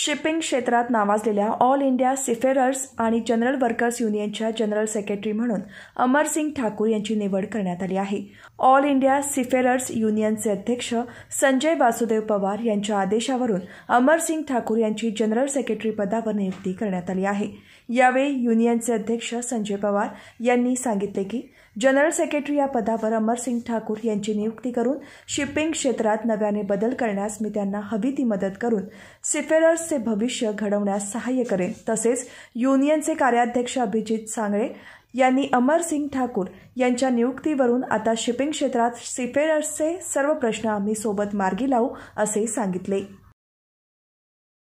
shipping क्षेत्रात नावाजलेल्या all India seafarers आणि जनरल वर्कर्स युनियनच्या जनरल सेक्रेटरी म्हणून अमरसिंग ठाकूर यांची निवड करण्यात आली आहे ऑल इंडिया सिफेरर्स युनियनचे अध्यक्ष संजय वासुदेव पवार यांच्या आदेशावरून अमरसिंग ठाकूर यांची जनरल सेक्रेटरी पदावर नियुक्ती करण्यात आली आहे यावेळी युनियनचे अध्यक्ष संजय पवार यांनी सांगितले की जनरल सेक्रेटरी या पदावर अमरसिंग ठाकूर यांची नियुक्ती करून शिपिंग क्षेत्रात नव्याने बदल करण्यास मी त्यांना हवी ती मदत करून सिफेरर्स लवकरच भविष्य घडवण्यास सहाय्य करेल तसेच युनियनचे कार्याध्यक्ष अभिजित सांगळे यांनी अमर सिंग ठाकूर यांच्या नियुक्तीवरून आता शिपिंग क्षेत्रात सिफेरर्सचे सर्व प्रश्न आम्ही सोबत मार्गी लावू असे सांगितले